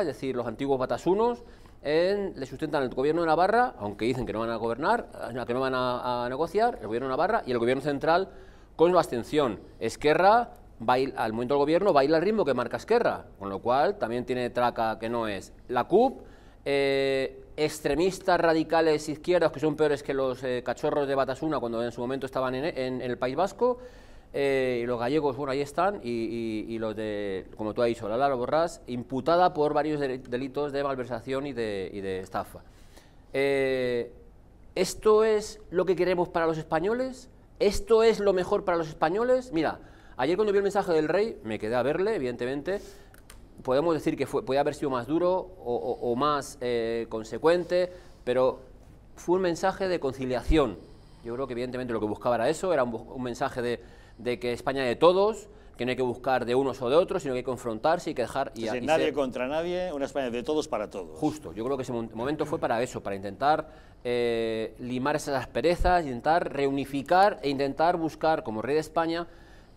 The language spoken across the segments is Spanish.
es decir, los antiguos batasunos, le sustentan el gobierno de Navarra, aunque dicen que no van a gobernar, eh, que no van a, negociar, el gobierno de Navarra y el gobierno central con la abstención. Esquerra, baila, al momento del gobierno, baila el ritmo que marca Esquerra, con lo cual también tiene traca que no es. La CUP, eh, extremistas radicales izquierdos que son peores que los eh, cachorros de Batasuna cuando en su momento estaban en el País Vasco, eh, y los gallegos, bueno, ahí están, y, los de, como tú has dicho, lo Borrás, imputada por varios delitos de malversación y de, estafa. Eh, ¿Esto es lo que queremos para los españoles? ¿Esto es lo mejor para los españoles? Mira, ayer cuando vi el mensaje del rey, me quedé a verle, evidentemente, podemos decir que fue, haber sido más duro o, más eh, consecuente, pero fue un mensaje de conciliación. Yo creo que evidentemente lo que buscaba era eso, era un mensaje de de que España de todos, que no hay que buscar de unos o de otros, sino que hay que confrontarse y que dejar... Y, Entonces, nadie contra nadie, una España de todos para todos. Justo, yo creo que ese momento fue para eso, para intentar eh, limar esas asperezas, intentar reunificar e intentar buscar como rey de España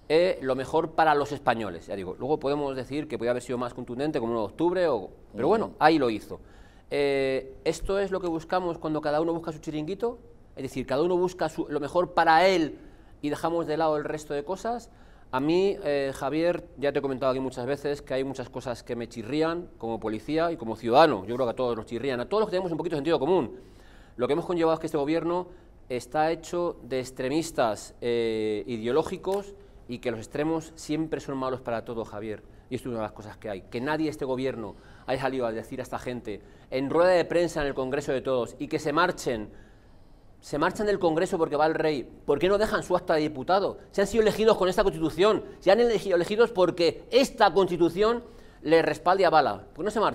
eh, lo mejor para los españoles. Ya digo, luego podemos decir que podría haber sido más contundente como en de octubre, pero bueno, ahí lo hizo. Eh, ¿Esto es lo que buscamos cuando cada uno busca su chiringuito? Es decir, cada uno busca lo mejor para él y dejamos de lado el resto de cosas. A mí, eh, Javier, ya te he comentado aquí muchas veces que hay muchas cosas que me chirrían como policía y como ciudadano. Yo creo que a todos nos chirrían, a todos los que tenemos un poquito de sentido común. Lo que hemos conllevado es que este gobierno está hecho de extremistas eh, ideológicos y que los extremos siempre son malos para todo, Javier. Y esto es una de las cosas que hay. Que nadie este gobierno haya salido a decir a esta gente en rueda de prensa en el Congreso de Todos y que se marchen se marchan del Congreso porque va el rey, ¿por qué no dejan su acta de diputado? Se han sido elegidos con esta Constitución, se han elegido elegidos porque esta Constitución le respalda a avala. ¿Por qué no se marchan?